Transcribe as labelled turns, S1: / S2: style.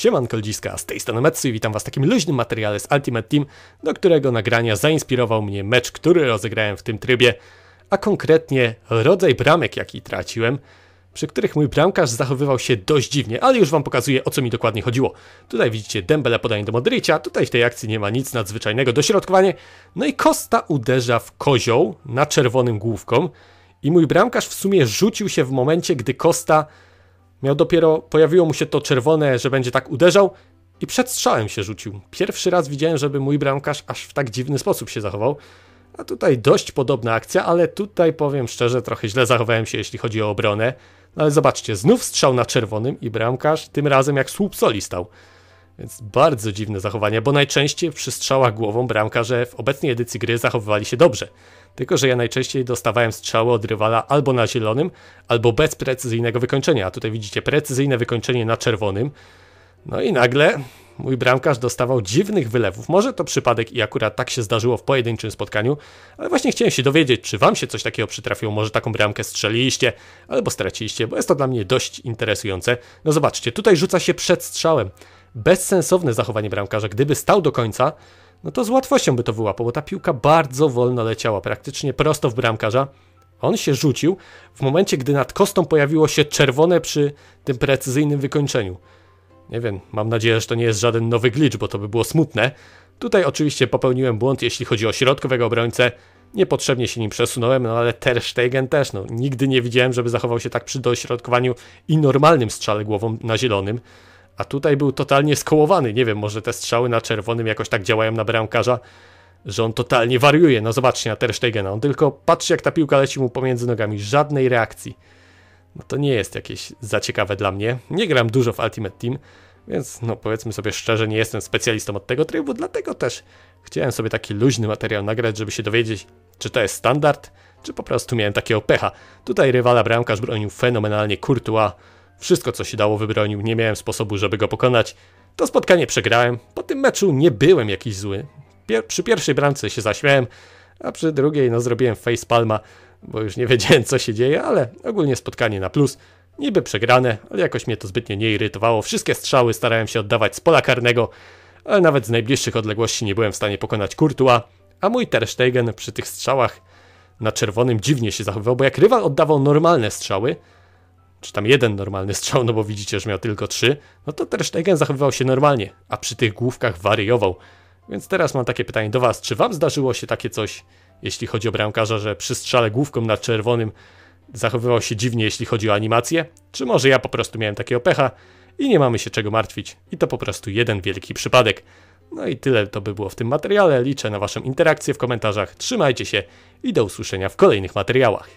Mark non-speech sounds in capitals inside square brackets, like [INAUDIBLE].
S1: Siemanko ludziska, z tej strony Metsu i witam was w takim luźnym materiale z Ultimate Team, do którego nagrania zainspirował mnie mecz, który rozegrałem w tym trybie, a konkretnie rodzaj bramek, jaki traciłem, przy których mój bramkarz zachowywał się dość dziwnie, ale już wam pokazuję o co mi dokładnie chodziło. Tutaj widzicie Dembele podanie do Modricia, tutaj w tej akcji nie ma nic nadzwyczajnego, dośrodkowanie, no i Costa uderza w kozioł na czerwonym główką i mój bramkarz w sumie rzucił się w momencie, gdy Costa Miał dopiero, pojawiło mu się to czerwone, że będzie tak uderzał i przed strzałem się rzucił. Pierwszy raz widziałem, żeby mój bramkarz aż w tak dziwny sposób się zachował. A tutaj dość podobna akcja, ale tutaj powiem szczerze, trochę źle zachowałem się, jeśli chodzi o obronę. No ale zobaczcie, znów strzał na czerwonym i bramkarz tym razem jak słup soli stał. Więc bardzo dziwne zachowanie, bo najczęściej przy strzałach głową bramkarze w obecnej edycji gry zachowywali się dobrze. Tylko, że ja najczęściej dostawałem strzały od rywala albo na zielonym, albo bez precyzyjnego wykończenia. A tutaj widzicie precyzyjne wykończenie na czerwonym. No i nagle mój bramkarz dostawał dziwnych wylewów. Może to przypadek i akurat tak się zdarzyło w pojedynczym spotkaniu, ale właśnie chciałem się dowiedzieć, czy wam się coś takiego przytrafiło, może taką bramkę strzeliliście albo straciliście, bo jest to dla mnie dość interesujące. No zobaczcie, tutaj rzuca się przed strzałem. Bezsensowne zachowanie bramkarza, gdyby stał do końca, no to z łatwością by to wyłapał, bo ta piłka bardzo wolno leciała, praktycznie prosto w bramkarza. On się rzucił w momencie, gdy nad kostą pojawiło się czerwone przy tym precyzyjnym wykończeniu. Nie wiem, mam nadzieję, że to nie jest żaden nowy glitch, bo to by było smutne. Tutaj oczywiście popełniłem błąd, jeśli chodzi o środkowego obrońcę. Niepotrzebnie się nim przesunąłem, no ale Ter Stegen też, no nigdy nie widziałem, żeby zachował się tak przy dośrodkowaniu i normalnym strzale głową na zielonym. A tutaj był totalnie skołowany. Nie wiem, może te strzały na czerwonym jakoś tak działają na bramkarza, że on totalnie wariuje. No zobaczcie na Ter Stegena. On tylko patrzy, jak ta piłka leci mu pomiędzy nogami. Żadnej reakcji. No to nie jest jakieś zaciekawe dla mnie. Nie gram dużo w Ultimate Team, więc no powiedzmy sobie szczerze, nie jestem specjalistą od tego trybu, dlatego też chciałem sobie taki luźny materiał nagrać, żeby się dowiedzieć, czy to jest standard, czy po prostu miałem takiego pecha. Tutaj rywala bramkarz bronił fenomenalnie Courtois, wszystko, co się dało, wybronił. Nie miałem sposobu, żeby go pokonać. To spotkanie przegrałem. Po tym meczu nie byłem jakiś zły. Pier przy pierwszej bramce się zaśmiałem, a przy drugiej no zrobiłem face palma, bo już nie [LAUGHS] wiedziałem, co się dzieje, ale ogólnie spotkanie na plus. Niby przegrane, ale jakoś mnie to zbytnio nie irytowało. Wszystkie strzały starałem się oddawać z pola karnego, ale nawet z najbliższych odległości nie byłem w stanie pokonać Kurtua, a mój Ter Stegen przy tych strzałach na czerwonym dziwnie się zachowywał, bo jak rywal oddawał normalne strzały, czy tam jeden normalny strzał, no bo widzicie, że miał tylko trzy, no to też Stegen zachowywał się normalnie, a przy tych główkach wariował. Więc teraz mam takie pytanie do Was, czy Wam zdarzyło się takie coś, jeśli chodzi o bramkarza, że przy strzale główką na czerwonym zachowywał się dziwnie, jeśli chodzi o animację? Czy może ja po prostu miałem takiego pecha i nie mamy się czego martwić i to po prostu jeden wielki przypadek? No i tyle to by było w tym materiale. Liczę na Waszą interakcję w komentarzach. Trzymajcie się i do usłyszenia w kolejnych materiałach.